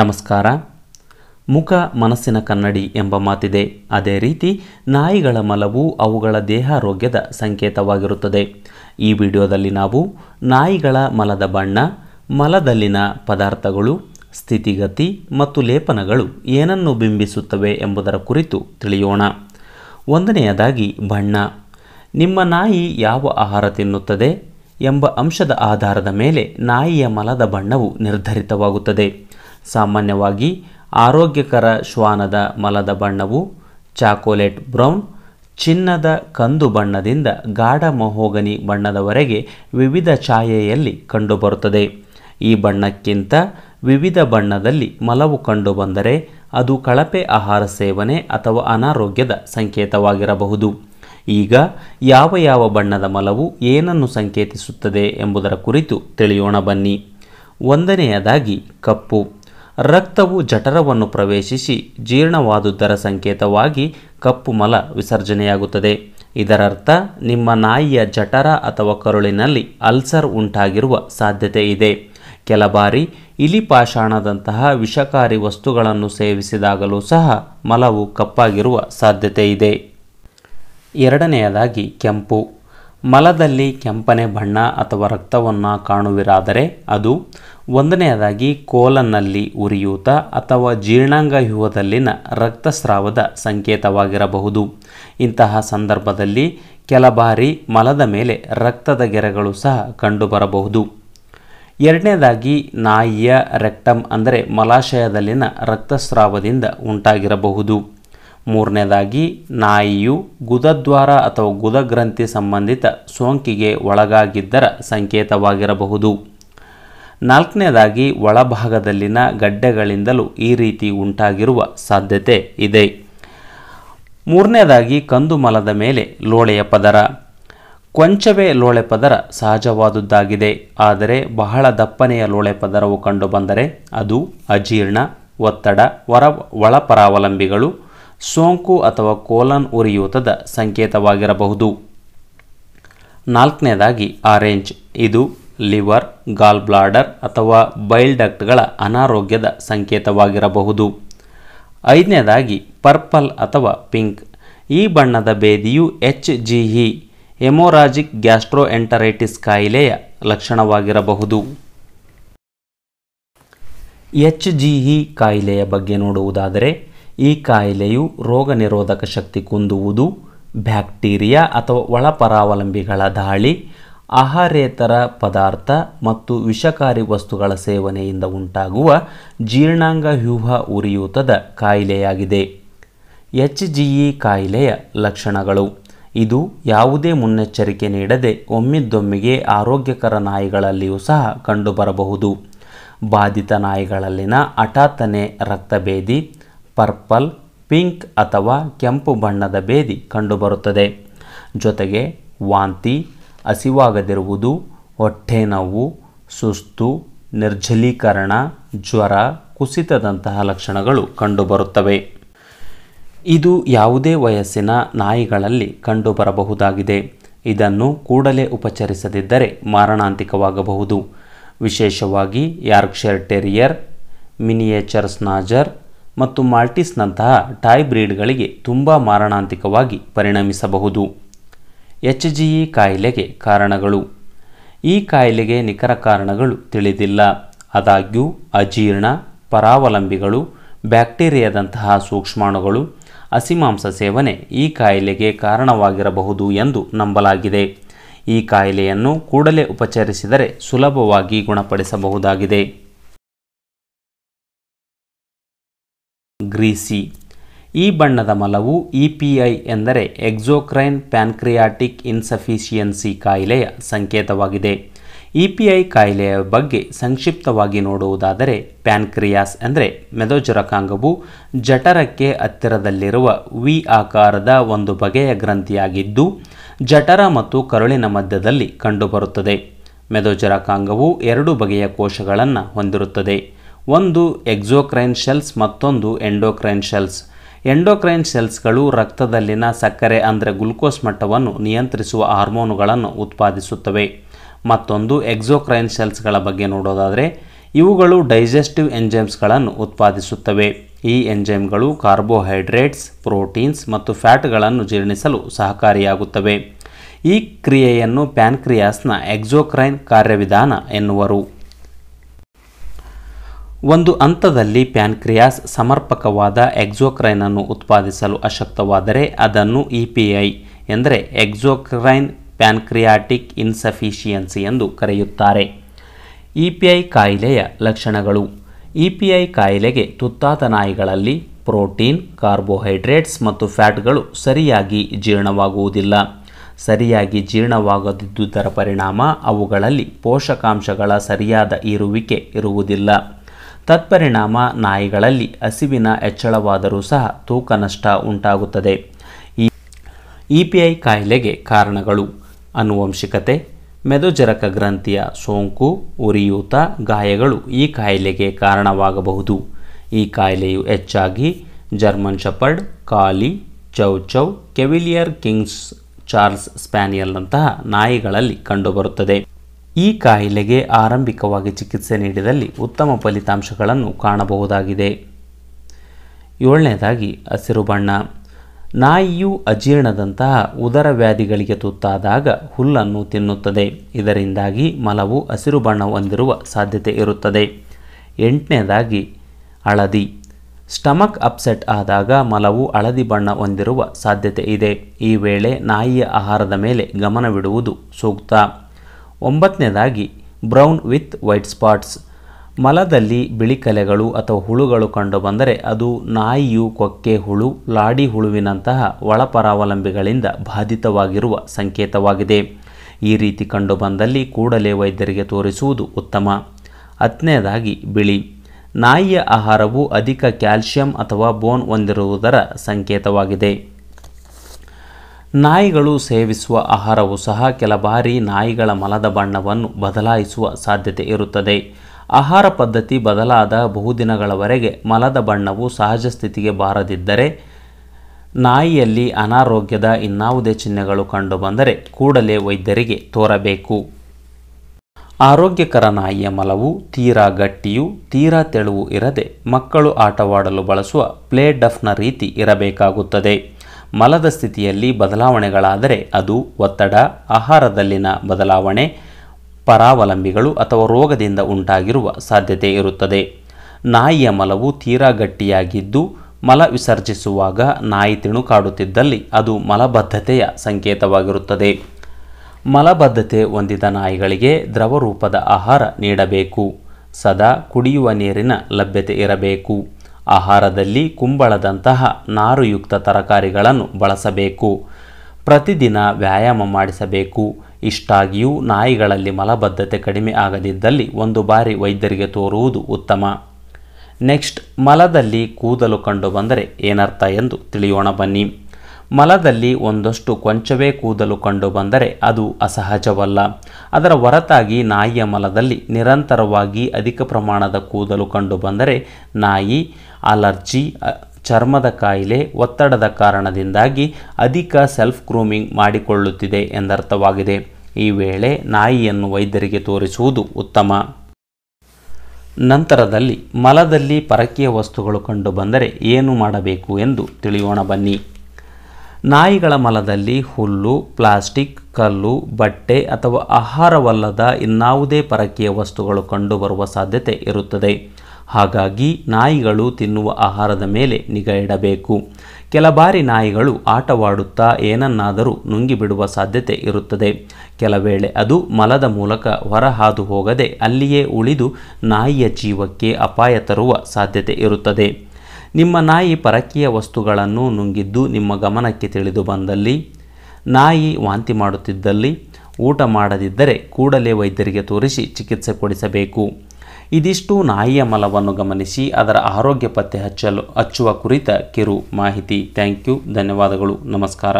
ನಮಸ್ಕಾರ ಮುಖ ಮನಸ್ಸಿನ ಕನ್ನಡಿ ಎಂಬ ಮಾತಿದೆ ಅದೇ ರೀತಿ ನಾಯಿಗಳ ಮಲವು ಅವುಗಳ ದೇಹಾರೋಗ್ಯದ ಸಂಕೇತವಾಗಿರುತ್ತದೆ ಈ ವಿಡಿಯೋದಲ್ಲಿ ನಾವು ನಾಯಿಗಳ ಮಲದ ಬಣ್ಣ ಮಲದಲ್ಲಿನ ಪದಾರ್ಥಗಳು ಸ್ಥಿತಿಗತಿ ಮತ್ತು ಲೇಪನಗಳು ಏನನ್ನು ಬಿಂಬಿಸುತ್ತವೆ ಎಂಬುದರ ಕುರಿತು ತಿಳಿಯೋಣ ಒಂದನೆಯದಾಗಿ ಬಣ್ಣ ನಿಮ್ಮ ನಾಯಿ ಯಾವ ಆಹಾರ ತಿನ್ನುತ್ತದೆ ಎಂಬ ಅಂಶದ ಆಧಾರದ ಮೇಲೆ ನಾಯಿಯ ಮಲದ ಬಣ್ಣವು ನಿರ್ಧರಿತವಾಗುತ್ತದೆ ಸಾಮಾನ್ಯವಾಗಿ ಆರೋಗ್ಯಕರ ಶ್ವಾನದ ಮಲದ ಬಣ್ಣವು ಚಾಕೋಲೇಟ್ ಬ್ರೌನ್ ಚಿನ್ನದ ಕಂದು ಬಣ್ಣದಿಂದ ಗಾಢ ಮಹೋಗನಿ ಬಣ್ಣದವರೆಗೆ ವಿವಿಧ ಛಾಯೆಯಲ್ಲಿ ಕಂಡುಬರುತ್ತದೆ ಈ ಬಣ್ಣಕ್ಕಿಂತ ವಿವಿಧ ಬಣ್ಣದಲ್ಲಿ ಮಲವು ಕಂಡುಬಂದರೆ ಅದು ಕಳಪೆ ಆಹಾರ ಸೇವನೆ ಅಥವಾ ಅನಾರೋಗ್ಯದ ಸಂಕೇತವಾಗಿರಬಹುದು ಈಗ ಯಾವ ಯಾವ ಬಣ್ಣದ ಮಲವು ಏನನ್ನು ಸಂಕೇತಿಸುತ್ತದೆ ಎಂಬುದರ ಕುರಿತು ತಿಳಿಯೋಣ ಬನ್ನಿ ಒಂದನೆಯದಾಗಿ ಕಪ್ಪು ರಕ್ತವು ಜಠರವನ್ನು ಪ್ರವೇಶಿಸಿ ಜೀರ್ಣವಾದುದರ ಸಂಕೇತವಾಗಿ ಕಪ್ಪು ಮಲ ವಿಸರ್ಜನೆಯಾಗುತ್ತದೆ ಇದರರ್ಥ ನಿಮ್ಮ ನಾಯಿಯ ಜಠರ ಅಥವಾ ಕರುಳಿನಲ್ಲಿ ಅಲ್ಸರ್ ಉಂಟಾಗಿರುವ ಸಾಧ್ಯತೆ ಇದೆ ಕೆಲ ಬಾರಿ ಇಲಿಪಾಷಾಣದಂತಹ ವಿಷಕಾರಿ ವಸ್ತುಗಳನ್ನು ಸೇವಿಸಿದಾಗಲೂ ಸಹ ಮಲವು ಕಪ್ಪಾಗಿರುವ ಸಾಧ್ಯತೆ ಇದೆ ಎರಡನೆಯದಾಗಿ ಕೆಂಪು ಮಲದಲ್ಲಿ ಕೆಂಪನೆ ಬಣ್ಣ ಅಥವಾ ರಕ್ತವನ್ನು ಕಾಣುವಿರಾದರೆ ಅದು ಒಂದನೆಯದಾಗಿ ಕೋಲನ್ನಲ್ಲಿ ಉರಿಯೂತ ಅಥವಾ ಜೀರ್ಣಾಂಗ ಜೀರ್ಣಾಂಗವ್ಯೂಹದಲ್ಲಿನ ರಕ್ತಸ್ರಾವದ ಸಂಕೇತವಾಗಿರಬಹುದು ಇಂತಹ ಸಂದರ್ಭದಲ್ಲಿ ಕೆಲ ಬಾರಿ ಮಲದ ಮೇಲೆ ರಕ್ತದ ಗೆರೆಗಳು ಸಹ ಕಂಡುಬರಬಹುದು ಎರಡನೇದಾಗಿ ನಾಯಿಯ ರೆಕ್ಟಮ್ ಅಂದರೆ ಮಲಾಶಯದಲ್ಲಿನ ರಕ್ತಸ್ರಾವದಿಂದ ಉಂಟಾಗಿರಬಹುದು ಮೂರನೇದಾಗಿ ನಾಯಿಯು ಗುದದ್ವಾರ ಅಥವಾ ಗುದಗ್ರಂಥಿ ಸಂಬಂಧಿತ ಸೋಂಕಿಗೆ ಒಳಗಾಗಿದ್ದರ ಸಂಕೇತವಾಗಿರಬಹುದು ನಾಲ್ಕನೇದಾಗಿ ಒಳಭಾಗದಲ್ಲಿನ ಗಡ್ಡೆಗಳಿಂದಲೂ ಈ ರೀತಿ ಉಂಟಾಗಿರುವ ಸಾಧ್ಯತೆ ಇದೆ ಮೂರನೇದಾಗಿ ಕಂದುಮಲದ ಮೇಲೆ ಲೋಳೆಯ ಪದರ ಕೊಂಚವೇ ಲೋಳೆ ಪದರ ಸಹಜವಾದುದ್ದಾಗಿದೆ ಆದರೆ ಬಹಳ ದಪ್ಪನೆಯ ಲೋಳೆ ಪದರವು ಕಂಡುಬಂದರೆ ಅದು ಅಜೀರ್ಣ ಒತ್ತಡ ಹೊರ ಒಳಪರಾವಲಂಬಿಗಳು ಸೋಂಕು ಅಥವಾ ಕೋಲನ್ ಉರಿಯೂತದ ಸಂಕೇತವಾಗಿರಬಹುದು ನಾಲ್ಕನೇದಾಗಿ ಆರೆಂಜ್ ಇದು ಲಿವರ್ ಗಾಲ್ ಬ್ಲಾಡರ್ ಅಥವಾ ಬೈಲ್ ಡಕ್ಟ್ಗಳ ಅನಾರೋಗ್ಯದ ಸಂಕೇತವಾಗಿರಬಹುದು ಐದನೇದಾಗಿ ಪರ್ಪಲ್ ಅಥವಾ ಪಿಂಕ್ ಈ ಬಣ್ಣದ ಬೇದಿಯು H G E haemorrhagic gastroenteritis ಕಾಯಿಲೆಯ ಲಕ್ಷಣವಾಗಿರಬಹುದು ಎಚ್ ಜಿ ಇ ಕಾಯಿಲೆಯ ಬಗ್ಗೆ ನೋಡುವುದಾದರೆ ಈ ಕಾಯಿಲೆಯು ರೋಗ ನಿರೋಧಕ ಶಕ್ತಿ ಕುಂದುವುದು ಬ್ಯಾಕ್ಟೀರಿಯಾ ಅಥವಾ ಒಳಪರಾವಲಂಬಿಗಳ ದಾಳಿ ಆಹಾರೇತರ ಪದಾರ್ಥ ಮತ್ತು ವಿಷಕಾರಿ ವಸ್ತುಗಳ ಸೇವನೆಯಿಂದ ಉಂಟಾಗುವ ಜೀರ್ಣಾಂಗ ವ್ಯೂಹ ಉರಿಯೂತದ ಕಾಯಿಲೆಯಾಗಿದೆ ಎಚ್ ಜಿ ಇ ಕಾಯಿಲೆಯ ಲಕ್ಷಣಗಳು ಇದು ಯಾವುದೇ ಮುನ್ನೆಚ್ಚರಿಕೆ ನೀಡದೆ ಒಮ್ಮಿದ್ದೊಮ್ಮಿಗೆ ಆರೋಗ್ಯಕರ ನಾಯಿಗಳಲ್ಲಿಯೂ ಸಹ ಕಂಡುಬರಬಹುದು ಬಾಧಿತ ನಾಯಿಗಳಲ್ಲಿನ ಹಠಾತ್ತನೆ ರಕ್ತಭೇದಿ ಪರ್ಪಲ್ ಪಿಂಕ್ ಅಥವಾ ಕೆಂಪು ಬಣ್ಣದ ಬೇದಿ ಕಂಡುಬರುತ್ತದೆ ಜೊತೆಗೆ ವಾಂತಿ ಹಸಿವಾಗದಿರುವುದು ಹೊಟ್ಟೆ ನೋವು ಸುಸ್ತು ನಿರ್ಜಲೀಕರಣ ಜ್ವರ ಕುಸಿತದಂತಹ ಲಕ್ಷಣಗಳು ಕಂಡುಬರುತ್ತವೆ ಇದು ಯಾವುದೇ ವಯಸ್ಸಿನ ನಾಯಿಗಳಲ್ಲಿ ಕಂಡುಬರಬಹುದಾಗಿದೆ ಇದನ್ನು ಕೂಡಲೇ ಉಪಚರಿಸದಿದ್ದರೆ ಮಾರಣಾಂತಿಕವಾಗಬಹುದು ವಿಶೇಷವಾಗಿ ಯಾರ್ಕ್ಷರ್ ಟೆರಿಯರ್ ಮಿನಿಯೇಚರ್ ಸ್ನಾಜರ್ ಮತ್ತು ಮಾಲ್ಟಿಸ್ನಂತಹ ಟಾಯ್ ಬ್ರೀಡ್ಗಳಿಗೆ ತುಂಬ ಮಾರಣಾಂತಿಕವಾಗಿ ಪರಿಣಮಿಸಬಹುದು ಎಚ್ ಜಿ ಇ ಕಾಯಿಲೆಗೆ ಕಾರಣಗಳು ಈ ಕಾಯಿಲೆಗೆ ನಿಖರ ಕಾರಣಗಳು ತಿಳಿದಿಲ್ಲ ಆದಾಗ್ಯೂ ಅಜೀರ್ಣ ಪರಾವಲಂಬಿಗಳು ಬ್ಯಾಕ್ಟೀರಿಯಾದಂತಹ ಸೂಕ್ಷ್ಮಾಣುಗಳು ಹಸಿಮಾಂಸ ಸೇವನೆ ಈ ಕಾಯಿಲೆಗೆ ಕಾರಣವಾಗಿರಬಹುದು ಎಂದು ನಂಬಲಾಗಿದೆ ಈ ಕಾಯಿಲೆಯನ್ನು ಕೂಡಲೇ ಉಪಚರಿಸಿದರೆ ಸುಲಭವಾಗಿ ಗುಣಪಡಿಸಬಹುದಾಗಿದೆ ಗ್ರೀಸಿ ಈ ಬಣ್ಣದ ಮಲವು ಇಪಿಐ ಎಂದರೆ ಎಕ್ಸೋಕ್ರೈನ್ ಪ್ಯಾನ್ಕ್ರಿಯಾಟಿಕ್ ಇನ್ಸಫಿಷಿಯನ್ಸಿ ಕಾಯಿಲೆಯ ಸಂಕೇತವಾಗಿದೆ ಇಪಿಐ ಕಾಯಿಲೆಯ ಬಗ್ಗೆ ಸಂಕ್ಷಿಪ್ತವಾಗಿ ನೋಡುವುದಾದರೆ ಪ್ಯಾನ್ಕ್ರಿಯಾಸ್ ಅಂದರೆ ಮೆದೋಜರಕಾಂಗವು ಜಠರಕ್ಕೆ ಹತ್ತಿರದಲ್ಲಿರುವ ವಿ ಆಕಾರದ ಒಂದು ಬಗೆಯ ಗ್ರಂಥಿಯಾಗಿದ್ದು ಜಠರ ಮತ್ತು ಕರುಳಿನ ಮಧ್ಯದಲ್ಲಿ ಕಂಡುಬರುತ್ತದೆ ಮೆದೋಜರಕಾಂಗವು ಎರಡು ಬಗೆಯ ಕೋಶಗಳನ್ನು ಹೊಂದಿರುತ್ತದೆ ಒಂದು ಎಕ್ಸೋಕ್ರೈನ್ ಶೆಲ್ಸ್ ಮತ್ತೊಂದು ಎಂಡೋಕ್ರೈನ್ ಶೆಲ್ಸ್ ಎಂಡೋಕ್ರೈನ್ ಶೆಲ್ಸ್ಗಳು ರಕ್ತದಲ್ಲಿನ ಸಕ್ಕರೆ ಅಂದರೆ ಗ್ಲುಕೋಸ್ ಮಟ್ಟವನ್ನು ನಿಯಂತ್ರಿಸುವ ಹಾರ್ಮೋನುಗಳನ್ನು ಉತ್ಪಾದಿಸುತ್ತವೆ ಮತ್ತೊಂದು ಎಕ್ಸೋಕ್ರೈನ್ ಶೆಲ್ಸ್ಗಳ ಬಗ್ಗೆ ನೋಡೋದಾದರೆ ಇವುಗಳು ಡೈಜೆಸ್ಟಿವ್ ಎಂಜೈಮ್ಸ್ಗಳನ್ನು ಉತ್ಪಾದಿಸುತ್ತವೆ ಈ ಎಂಜೈಮ್ಗಳು ಕಾರ್ಬೋಹೈಡ್ರೇಟ್ಸ್ ಪ್ರೋಟೀನ್ಸ್ ಮತ್ತು ಫ್ಯಾಟ್ಗಳನ್ನು ಜೀರ್ಣಿಸಲು ಸಹಕಾರಿಯಾಗುತ್ತವೆ ಈ ಕ್ರಿಯೆಯನ್ನು ಪ್ಯಾನ್ಕ್ರಿಯಾಸ್ನ ಎಕ್ಸೋಕ್ರೈನ್ ಕಾರ್ಯವಿಧಾನ ಎನ್ನುವರು ಒಂದು ಹಂತದಲ್ಲಿ ಪ್ಯಾನ್ಕ್ರಿಯಾಸ್ ಸಮರ್ಪಕವಾದ ಎಕ್ಸೋಕ್ರೈನ್ ಅನ್ನು ಉತ್ಪಾದಿಸಲು ಅಶಕ್ತವಾದರೆ ಅದನ್ನು ಇ ಪಿ ಐ ಎಂದರೆ ಎಕ್ಸೋಕ್ರೈನ್ ಪ್ಯಾನ್ಕ್ರಿಯಾಟಿಕ್ ಇನ್ಸಫಿಷಿಯನ್ಸಿ ಎಂದು ಕರೆಯುತ್ತಾರೆ ಇ ಪಿ ಐ ಕಾಯಿಲೆಯ ಲಕ್ಷಣಗಳು ಇ ಪಿ ಐ ಕಾಯಿಲೆಗೆ ತುತ್ತಾದ ನಾಯಿಗಳಲ್ಲಿ ಪ್ರೋಟೀನ್ ಕಾರ್ಬೋಹೈಡ್ರೇಟ್ಸ್ ಮತ್ತು ಫ್ಯಾಟ್ಗಳು ಸರಿಯಾಗಿ ಜೀರ್ಣವಾಗುವುದಿಲ್ಲ ಸರಿಯಾಗಿ ಜೀರ್ಣವಾಗದಿದ್ದುದರ ಪರಿಣಾಮ ಅವುಗಳಲ್ಲಿ ಪೋಷಕಾಂಶಗಳ ಸರಿಯಾದ ಇರುವಿಕೆ ಇರುವುದಿಲ್ಲ ತತ್ಪರಿಣಾಮ ನಾಯಿಗಳಲ್ಲಿ ಹಸಿವಿನ ಹೆಚ್ಚಳವಾದರೂ ಸಹ ತೂಕ ನಷ್ಟ ಉಂಟಾಗುತ್ತದೆ ಇ ಪಿ ಐ ಕಾಯಿಲೆಗೆ ಕಾರಣಗಳು ಆನುವಂಶಿಕತೆ ಮೆದುಜರಕ ಗ್ರಂಥಿಯ ಸೋಂಕು ಉರಿಯೂತ ಗಾಯಗಳು ಈ ಕಾಯಿಲೆಗೆ ಕಾರಣವಾಗಬಹುದು ಈ ಕಾಯಿಲೆಯು ಹೆಚ್ಚಾಗಿ German shepherd collie chow chow cavalier king's Charles ಸ್ಪ್ಯಾನಿಯಲ್ನಂತಹ ನಾಯಿಗಳಲ್ಲಿ ಕಂಡುಬರುತ್ತದೆ ಈ ಕಾಯಿಲೆಗೆ ಆರಂಭಿಕವಾಗಿ ಚಿಕಿತ್ಸೆ ನೀಡಿದಲ್ಲಿ ಉತ್ತಮ ಫಲಿತಾಂಶಗಳನ್ನು ಕಾಣಬಹುದಾಗಿದೆ ಏಳನೇದಾಗಿ ಹಸಿರು ಬಣ್ಣ ನಾಯಿಯು ಅಜೀರ್ಣದಂತಹ ಉದರ ವ್ಯಾಧಿಗಳಿಗೆ ತುತ್ತಾದಾಗ ಹುಲ್ಲನ್ನು ತಿನ್ನುತ್ತದೆ ಇದರಿಂದಾಗಿ ಮಲವು ಹಸಿರು ಬಣ್ಣ ಹೊಂದಿರುವ ಸಾಧ್ಯತೆ ಇರುತ್ತದೆ ಎಂಟನೇದಾಗಿ ಹಳದಿ ಸ್ಟಮಕ್ ಅಪ್ಸೆಟ್ ಆದಾಗ ಮಲವು ಹಳದಿ ಬಣ್ಣ ಹೊಂದಿರುವ ಸಾಧ್ಯತೆ ಇದೆ ಈ ವೇಳೆ ನಾಯಿಯ ಆಹಾರದ ಮೇಲೆ ಗಮನವಿಡುವುದು ಸೂಕ್ತ ಒಂಬತ್ತನೇದಾಗಿ ಬ್ರೌನ್ ವಿತ್ ವೈಟ್ ಸ್ಪಾಟ್ಸ್ ಮಲದಲ್ಲಿ ಬಿಳಿ ಕಲೆಗಳು ಅಥವಾ ಹುಳುಗಳು ಕಂಡುಬಂದರೆ ಅದು ನಾಯಿಯು ಕೊಕ್ಕೆ ಹುಳು ಲಾಡಿ ಹುಳುವಿನಂತಹ ಒಳಪರಾವಲಂಬಿಗಳಿಂದ ಬಾಧಿತವಾಗಿರುವ ಸಂಕೇತವಾಗಿದೆ ಈ ರೀತಿ ಕಂಡುಬಂದಲ್ಲಿ ಕೂಡಲೇ ವೈದ್ಯರಿಗೆ ತೋರಿಸುವುದು ಉತ್ತಮ ಹತ್ತನೇದಾಗಿ ಬಿಳಿ ನಾಯಿಯ ಆಹಾರವು ಅಧಿಕ ಕ್ಯಾಲ್ಷಿಯಂ ಅಥವಾ ಬೋನ್ ಹೊಂದಿರುವುದರ ಸಂಕೇತವಾಗಿದೆ ನಾಯಿಗಳು ಸೇವಿಸುವ ಆಹಾರವು ಸಹ ಕೆಲ ಬಾರಿ ನಾಯಿಗಳ ಮಲದ ಬಣ್ಣವನ್ನು ಬದಲಾಯಿಸುವ ಸಾಧ್ಯತೆ ಇರುತ್ತದೆ ಆಹಾರ ಪದ್ಧತಿ ಬದಲಾದ ಬಹುದಿನಗಳವರೆಗೆ ಮಲದ ಬಣ್ಣವು ಸಹಜ ಸ್ಥಿತಿಗೆ ಬಾರದಿದ್ದರೆ ನಾಯಿಯಲ್ಲಿ ಅನಾರೋಗ್ಯದ ಇನ್ನಾವುದೇ ಚಿಹ್ನೆಗಳು ಕಂಡುಬಂದರೆ ಕೂಡಲೇ ವೈದ್ಯರಿಗೆ ತೋರಬೇಕು ಆರೋಗ್ಯಕರ ನಾಯಿಯ ಮಲವು ತೀರಾ ಗಟ್ಟಿಯು ತೀರಾ ತೆಳುವು ಇರದೆ ಮಕ್ಕಳು ಆಟವಾಡಲು ಬಳಸುವ ಪ್ಲೇ ಡಫ್ನ ರೀತಿ ಇರಬೇಕಾಗುತ್ತದೆ ಮಲದ ಸ್ಥಿತಿಯಲ್ಲಿ ಬದಲಾವಣೆಗಳಾದರೆ ಅದು ಒತ್ತಡ ಆಹಾರದಲ್ಲಿನ ಬದಲಾವಣೆ ಪರಾವಲಂಬಿಗಳು ಅಥವಾ ರೋಗದಿಂದ ಉಂಟಾಗಿರುವ ಸಾಧ್ಯತೆ ಇರುತ್ತದೆ ನಾಯಿಯ ಮಲವು ತೀರಾ ಗಟ್ಟಿಯಾಗಿದ್ದು ಮಲ ವಿಸರ್ಜಿಸುವಾಗ ನಾಯಿ ತಿಣುಕಾಡುತ್ತಿದ್ದಲ್ಲಿ ಅದು ಮಲಬದ್ಧತೆಯ ಸಂಕೇತವಾಗಿರುತ್ತದೆ ಮಲಬದ್ಧತೆ ಹೊಂದಿದ ನಾಯಿಗಳಿಗೆ ದ್ರವ ರೂಪದ ಆಹಾರ ನೀಡಬೇಕು ಸದಾ ಕುಡಿಯುವ ನೀರಿನ ಲಭ್ಯತೆ ಇರಬೇಕು ಆಹಾರದಲ್ಲಿ ಕುಂಬಳದಂತಹ ನಾರುಯುಕ್ತ ತರಕಾರಿಗಳನ್ನು ಬಳಸಬೇಕು ಪ್ರತಿದಿನ ವ್ಯಾಯಾಮ ಮಾಡಿಸಬೇಕು ಇಷ್ಟಾಗಿಯೂ ನಾಯಿಗಳಲ್ಲಿ ಮಲಬದ್ಧತೆ ಕಡಿಮೆ ಆಗದಿದ್ದಲ್ಲಿ ಒಂದು ಬಾರಿ ವೈದ್ಯರಿಗೆ ತೋರುವುದು ಉತ್ತಮ ನೆಕ್ಸ್ಟ್ ಮಲದಲ್ಲಿ ಕೂದಲು ಕಂಡು ಬಂದರೆ ಏನರ್ಥ ಎಂದು ತಿಳಿಯೋಣ ಬನ್ನಿ ಮಲದಲ್ಲಿ ಒಂದಷ್ಟು ಕೊಂಚವೇ ಕೂದಲು ಕಂಡು ಬಂದರೆ ಅದು ಅಸಹಜವಲ್ಲ ಅದರ ಹೊರತಾಗಿ ನಾಯಿಯ ಮಲದಲ್ಲಿ ನಿರಂತರವಾಗಿ ಅಧಿಕ ಪ್ರಮಾಣದ ಕೂದಲು ಕಂಡುಬಂದರೆ ನಾಯಿ ಅಲರ್ಜಿ ಚರ್ಮದ ಕಾಯಿಲೆ ಒತ್ತಡದ ಕಾರಣದಿಂದಾಗಿ ಅಧಿಕ ಸೆಲ್ಫ್ ಗ್ರೂಮಿಂಗ್ ಮಾಡಿಕೊಳ್ಳುತ್ತಿದೆ ಎಂದರ್ಥವಾಗಿದೆ ಈ ವೇಳೆ ನಾಯಿಯನ್ನು ವೈದ್ಯರಿಗೆ ತೋರಿಸುವುದು ಉತ್ತಮ ನಂತರದಲ್ಲಿ ಮಲದಲ್ಲಿ ಪರಕೀಯ ವಸ್ತುಗಳು ಕಂಡುಬಂದರೆ ಏನು ಮಾಡಬೇಕು ಎಂದು ತಿಳಿಯೋಣ ಬನ್ನಿ ನಾಯಿಗಳ ಮಲದಲ್ಲಿ ಹುಲ್ಲು ಪ್ಲಾಸ್ಟಿಕ್ ಕಲ್ಲು ಬಟ್ಟೆ ಅಥವಾ ಆಹಾರವಲ್ಲದ ಇನ್ನಾವುದೇ ಪರಕೀಯ ವಸ್ತುಗಳು ಕಂಡುಬರುವ ಸಾಧ್ಯತೆ ಇರುತ್ತದೆ ಹಾಗಾಗಿ ನಾಯಿಗಳು ತಿನ್ನುವ ಆಹಾರದ ಮೇಲೆ ನಿಗಾ ಇಡಬೇಕು ಕೆಲ ಬಾರಿ ನಾಯಿಗಳು ಆಟವಾಡುತ್ತಾ ಏನನ್ನಾದರೂ ನುಂಗಿಬಿಡುವ ಸಾಧ್ಯತೆ ಇರುತ್ತದೆ ಕೆಲವೇಳೆ ಅದು ಮಲದ ಮೂಲಕ ಹೊರಹಾದು ಹೋಗದೆ ಅಲ್ಲಿಯೇ ಉಳಿದು ನಾಯಿಯ ಜೀವಕ್ಕೆ ಅಪಾಯ ತರುವ ಸಾಧ್ಯತೆ ಇರುತ್ತದೆ ನಿಮ್ಮ ನಾಯಿ ಪರಕೀಯ ವಸ್ತುಗಳನ್ನು ನುಂಗಿದ್ದು ನಿಮ್ಮ ಗಮನಕ್ಕೆ ತಿಳಿದು ಬಂದಲ್ಲಿ ನಾಯಿ ವಾಂತಿ ಮಾಡುತ್ತಿದ್ದಲ್ಲಿ ಊಟ ಮಾಡದಿದ್ದರೆ ಕೂಡಲೇ ವೈದ್ಯರಿಗೆ ತೋರಿಸಿ ಚಿಕಿತ್ಸೆ ಕೊಡಿಸಬೇಕು ಇದಿಷ್ಟು ನಾಯಿಯ ಮಲವನ್ನು ಗಮನಿಸಿ ಅದರ ಆರೋಗ್ಯ ಪತ್ತೆ ಹಚ್ಚಲು ಹಚ್ಚುವ ಕುರಿತ ಕಿರು ಮಾಹಿತಿ ಥ್ಯಾಂಕ್ ಯು ಧನ್ಯವಾದಗಳು ನಮಸ್ಕಾರ